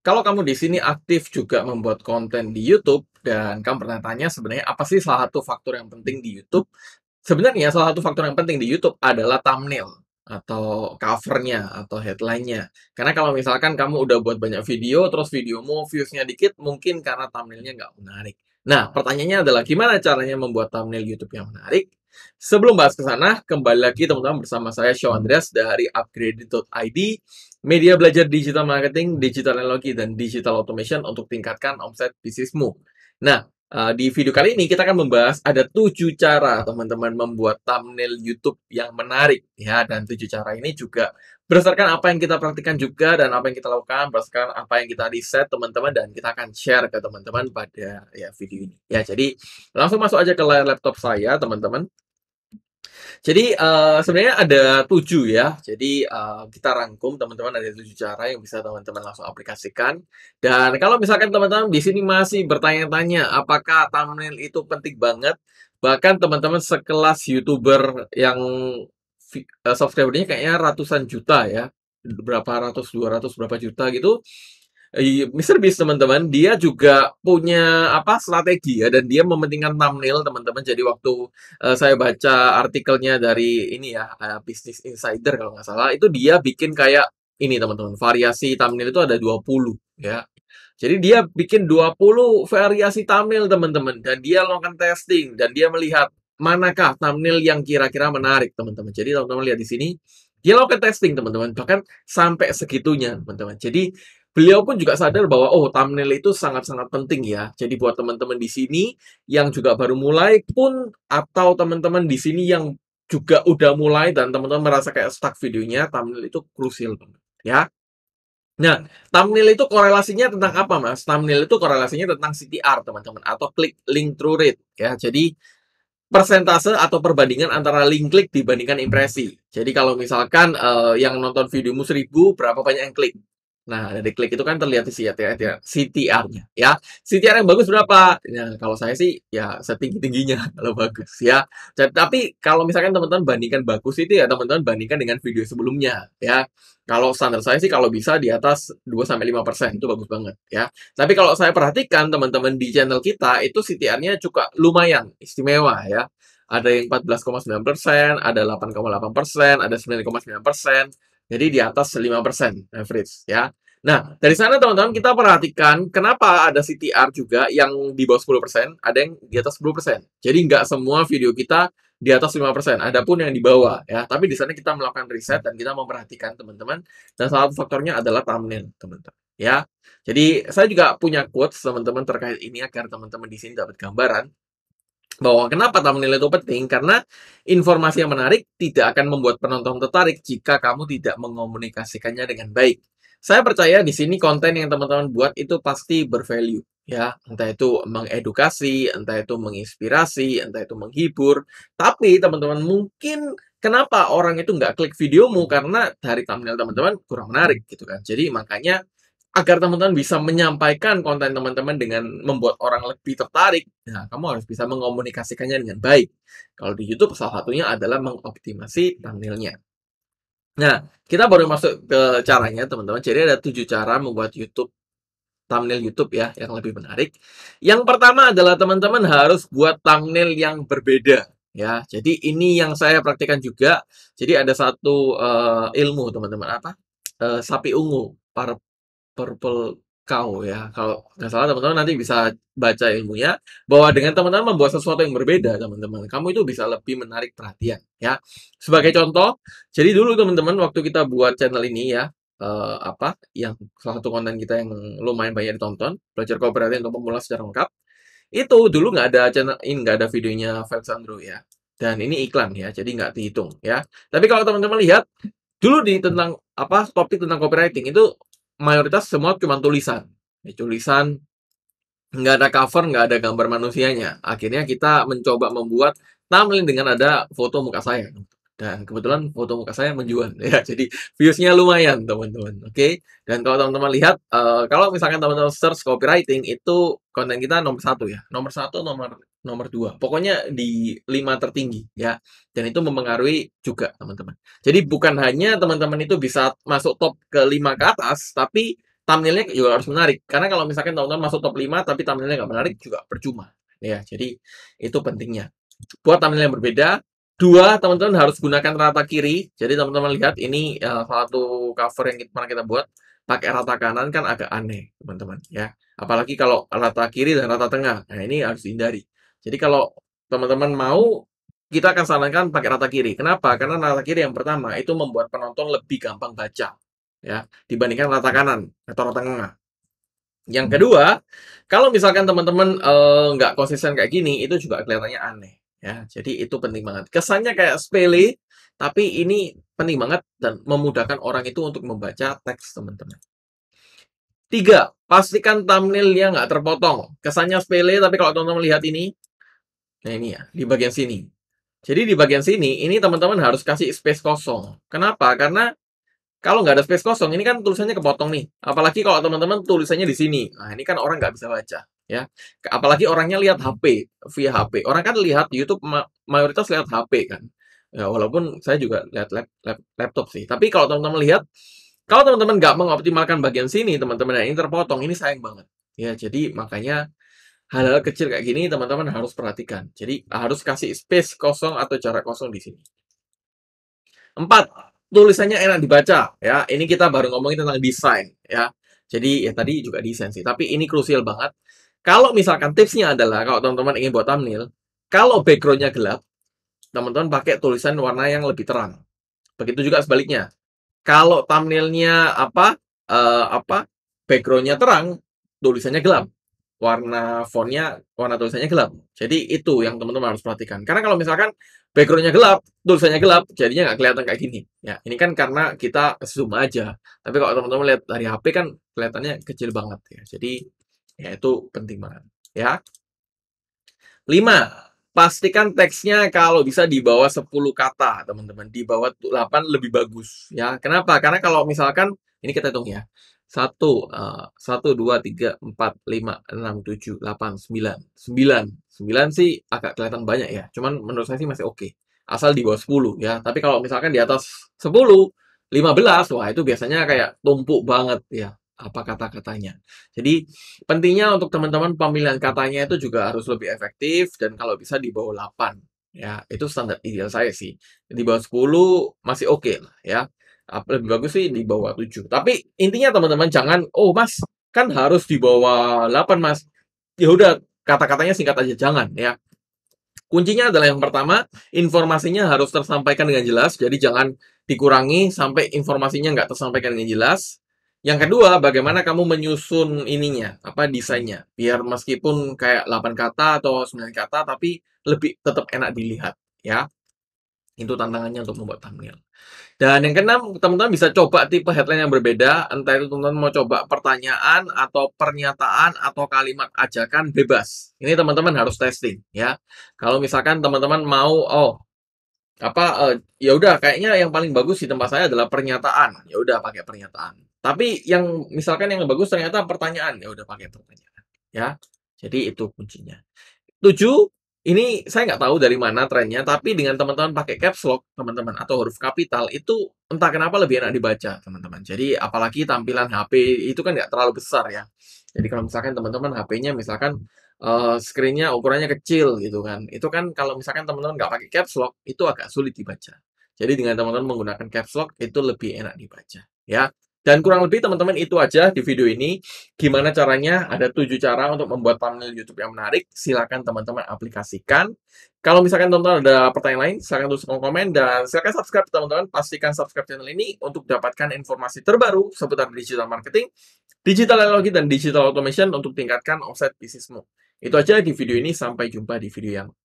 Kalau kamu di sini aktif juga membuat konten di YouTube dan kamu pernah tanya sebenarnya apa sih salah satu faktor yang penting di YouTube? Sebenarnya salah satu faktor yang penting di YouTube adalah thumbnail atau covernya atau headlinenya. Karena kalau misalkan kamu udah buat banyak video terus videomu viewsnya dikit mungkin karena thumbnailnya nggak menarik. Nah, pertanyaannya adalah gimana caranya membuat thumbnail YouTube yang menarik? Sebelum bahas ke sana, kembali lagi teman-teman bersama saya Show Andreas dari upgraded.id Media belajar digital marketing, digital analogi, dan digital automation untuk tingkatkan omset bisnismu. Nah, eh, di video kali ini kita akan membahas ada tujuh cara teman-teman membuat thumbnail YouTube yang menarik ya dan tujuh cara ini juga berdasarkan apa yang kita praktikkan juga dan apa yang kita lakukan berdasarkan apa yang kita riset teman-teman dan kita akan share ke teman-teman pada ya video ini ya jadi langsung masuk aja ke layar laptop saya teman-teman jadi uh, sebenarnya ada tujuh ya. Jadi uh, kita rangkum teman-teman ada tujuh cara yang bisa teman-teman langsung aplikasikan. Dan kalau misalkan teman-teman di sini masih bertanya-tanya apakah thumbnail itu penting banget, bahkan teman-teman sekelas youtuber yang uh, eh, subscribernya kayaknya ratusan juta ya, berapa ratus, dua ratus, berapa juta gitu, Eh, iya, Mr. Beast teman-teman, dia juga punya apa strategi ya dan dia mementingkan thumbnail teman-teman. Jadi waktu uh, saya baca artikelnya dari ini ya uh, Business Insider kalau nggak salah, itu dia bikin kayak ini teman-teman. Variasi thumbnail itu ada 20 ya. Jadi dia bikin 20 variasi thumbnail teman-teman dan dia melakukan testing dan dia melihat manakah thumbnail yang kira-kira menarik teman-teman. Jadi teman-teman lihat di sini dia lakukan testing teman-teman bahkan sampai segitunya teman-teman. Jadi beliau pun juga sadar bahwa oh thumbnail itu sangat-sangat penting ya. Jadi buat teman-teman di sini yang juga baru mulai pun atau teman-teman di sini yang juga udah mulai dan teman-teman merasa kayak stuck videonya, thumbnail itu krusial banget ya. Nah, thumbnail itu korelasinya tentang apa, Mas? Thumbnail itu korelasinya tentang CTR, teman-teman, atau klik link through rate ya. Jadi persentase atau perbandingan antara link klik dibandingkan impresi. Jadi kalau misalkan uh, yang nonton videomu 1000, berapa banyak yang klik? Nah, dari klik itu kan terlihat di CTR, CTR-nya ya. CTR ya, yang bagus berapa? Ya, kalau saya sih ya setinggi-tingginya kalau bagus ya. Tapi kalau misalkan teman-teman bandingkan bagus itu ya teman-teman bandingkan dengan video sebelumnya ya. Kalau standar saya sih kalau bisa di atas 2 sampai 5% itu bagus banget ya. Tapi kalau saya perhatikan teman-teman di channel kita itu CTR-nya cukup lumayan istimewa ya. Ada yang 14,9%, ada 8,8%, ada 9,9%. Jadi di atas 5% average ya. Nah, dari sana teman-teman kita perhatikan kenapa ada CTR juga yang di bawah 10%, ada yang di atas 10%. Jadi nggak semua video kita di atas 5%, ada pun yang di bawah ya. Tapi di sana kita melakukan riset dan kita memperhatikan teman-teman. Dan salah satu faktornya adalah thumbnail, teman-teman. Ya. Jadi saya juga punya quotes teman-teman terkait ini agar teman-teman di sini dapat gambaran bahwa kenapa thumbnail itu penting karena informasi yang menarik tidak akan membuat penonton tertarik jika kamu tidak mengomunikasikannya dengan baik. Saya percaya di sini konten yang teman-teman buat itu pasti bervalue ya, entah itu mengedukasi, entah itu menginspirasi, entah itu menghibur. Tapi teman-teman mungkin kenapa orang itu nggak klik videomu karena dari thumbnail teman-teman kurang menarik gitu kan. Jadi makanya agar teman-teman bisa menyampaikan konten teman-teman dengan membuat orang lebih tertarik, nah, kamu harus bisa mengomunikasikannya dengan baik. Kalau di YouTube, salah satunya adalah mengoptimasi thumbnailnya. Nah, kita baru masuk ke caranya, teman-teman. Jadi ada tujuh cara membuat YouTube thumbnail YouTube ya yang lebih menarik. Yang pertama adalah teman-teman harus buat thumbnail yang berbeda ya. Jadi ini yang saya praktekkan juga. Jadi ada satu uh, ilmu teman-teman apa? Uh, sapi ungu par Purple Cow ya, kalau nggak salah teman-teman nanti bisa baca ilmunya bahwa dengan teman-teman membuat sesuatu yang berbeda teman-teman, kamu itu bisa lebih menarik perhatian ya. Sebagai contoh, jadi dulu teman-teman waktu kita buat channel ini ya, uh, apa yang salah satu konten kita yang lumayan banyak ditonton, belajar kooperasi untuk pemula secara lengkap. Itu dulu nggak ada channel ini, nggak ada videonya Fans sandro ya. Dan ini iklan ya, jadi nggak dihitung ya. Tapi kalau teman-teman lihat dulu di tentang apa topik tentang copywriting itu mayoritas semua cuma tulisan. Ya, tulisan nggak ada cover, nggak ada gambar manusianya. Akhirnya kita mencoba membuat thumbnail dengan ada foto muka saya. Dan kebetulan foto muka saya menjual, ya, jadi viewsnya lumayan teman-teman. Oke, okay? dan kalau teman-teman lihat, uh, kalau misalkan teman-teman search copywriting itu konten kita nomor satu ya, nomor satu, nomor nomor dua, pokoknya di lima tertinggi ya. Dan itu mempengaruhi juga teman-teman. Jadi bukan hanya teman-teman itu bisa masuk top ke lima ke atas, tapi thumbnailnya juga harus menarik. Karena kalau misalkan teman-teman masuk top lima, tapi thumbnailnya nggak menarik juga percuma. Ya, jadi itu pentingnya buat thumbnail yang berbeda, Dua, teman-teman harus gunakan rata kiri. Jadi teman-teman lihat ini uh, satu cover yang kita, pernah kita buat pakai rata kanan kan agak aneh, teman-teman ya. Apalagi kalau rata kiri dan rata tengah. Nah, ini harus hindari Jadi kalau teman-teman mau kita akan sarankan pakai rata kiri. Kenapa? Karena rata kiri yang pertama itu membuat penonton lebih gampang baca ya dibandingkan rata kanan atau rata tengah. Yang kedua, kalau misalkan teman-teman eh, nggak -teman, uh, konsisten kayak gini, itu juga kelihatannya aneh. Ya, jadi itu penting banget. Kesannya kayak sepele, tapi ini penting banget dan memudahkan orang itu untuk membaca teks teman-teman. Tiga, pastikan thumbnailnya nggak terpotong. Kesannya sepele, tapi kalau teman-teman lihat ini, nah ini ya, di bagian sini. Jadi di bagian sini, ini teman-teman harus kasih space kosong. Kenapa? Karena kalau nggak ada space kosong, ini kan tulisannya kepotong nih. Apalagi kalau teman-teman tulisannya di sini. Nah, ini kan orang nggak bisa baca ya apalagi orangnya lihat HP via HP orang kan lihat YouTube mayoritas lihat HP kan ya, walaupun saya juga lihat lap lap laptop sih tapi kalau teman-teman lihat kalau teman-teman nggak mengoptimalkan bagian sini teman-teman yang terpotong ini sayang banget ya jadi makanya hal-hal kecil kayak gini teman-teman harus perhatikan jadi harus kasih space kosong atau jarak kosong di sini empat tulisannya enak dibaca ya ini kita baru ngomongin tentang desain ya jadi ya tadi juga desain sih tapi ini krusial banget kalau misalkan tipsnya adalah kalau teman-teman ingin buat thumbnail, kalau backgroundnya gelap, teman-teman pakai tulisan warna yang lebih terang. Begitu juga sebaliknya. Kalau thumbnailnya apa uh, apa backgroundnya terang, tulisannya gelap. Warna fontnya warna tulisannya gelap. Jadi itu yang teman-teman harus perhatikan. Karena kalau misalkan backgroundnya gelap, tulisannya gelap, jadinya nggak kelihatan kayak gini. Ya, ini kan karena kita zoom aja. Tapi kalau teman-teman lihat dari HP kan kelihatannya kecil banget ya. Jadi Ya, itu penting banget. Ya. lima Pastikan teksnya kalau bisa di bawah 10 kata, teman-teman. Di bawah 8 lebih bagus, ya. Kenapa? Karena kalau misalkan ini kita hitung ya. satu eh, satu dua tiga empat lima enam tujuh delapan sembilan sembilan sembilan sih agak kelihatan banyak ya. Cuman menurut saya sih masih oke. Okay. Asal di bawah 10 ya. Tapi kalau misalkan di atas 10, 15, wah itu biasanya kayak tumpuk banget ya apa kata-katanya. Jadi pentingnya untuk teman-teman pemilihan katanya itu juga harus lebih efektif dan kalau bisa di bawah 8 ya itu standar ideal saya sih. Di bawah 10 masih oke okay lah ya. Lebih bagus sih di bawah 7. Tapi intinya teman-teman jangan oh Mas kan harus di bawah 8 Mas. Ya udah kata-katanya singkat aja jangan ya. Kuncinya adalah yang pertama, informasinya harus tersampaikan dengan jelas. Jadi jangan dikurangi sampai informasinya nggak tersampaikan dengan jelas. Yang kedua, bagaimana kamu menyusun ininya, apa desainnya, biar meskipun kayak 8 kata atau 9 kata, tapi lebih tetap enak dilihat, ya. Itu tantangannya untuk membuat thumbnail. Dan yang keenam, teman-teman bisa coba tipe headline yang berbeda, entah itu teman-teman mau coba pertanyaan atau pernyataan atau kalimat ajakan bebas. Ini teman-teman harus testing, ya. Kalau misalkan teman-teman mau, oh, apa, uh, ya udah, kayaknya yang paling bagus di tempat saya adalah pernyataan. Ya udah, pakai pernyataan tapi yang misalkan yang bagus ternyata pertanyaan, ya udah pakai pertanyaan. Ya, jadi itu kuncinya. Tujuh, ini saya nggak tahu dari mana trennya, tapi dengan teman-teman pakai caps lock, teman-teman, atau huruf kapital, itu entah kenapa lebih enak dibaca, teman-teman. Jadi, apalagi tampilan HP itu kan nggak terlalu besar ya. Jadi, kalau misalkan teman-teman HP-nya misalkan uh, screen-nya ukurannya kecil gitu kan, itu kan kalau misalkan teman-teman nggak pakai caps lock, itu agak sulit dibaca. Jadi, dengan teman-teman menggunakan caps lock, itu lebih enak dibaca. Ya, dan kurang lebih teman-teman itu aja di video ini. Gimana caranya? Ada tujuh cara untuk membuat thumbnail YouTube yang menarik. Silahkan teman-teman aplikasikan. Kalau misalkan teman-teman ada pertanyaan lain, silahkan tulis kolom komen dan silahkan subscribe teman-teman. Pastikan subscribe channel ini untuk dapatkan informasi terbaru seputar digital marketing, digital analogi, dan digital automation untuk tingkatkan offset bisnismu. Itu aja di video ini. Sampai jumpa di video yang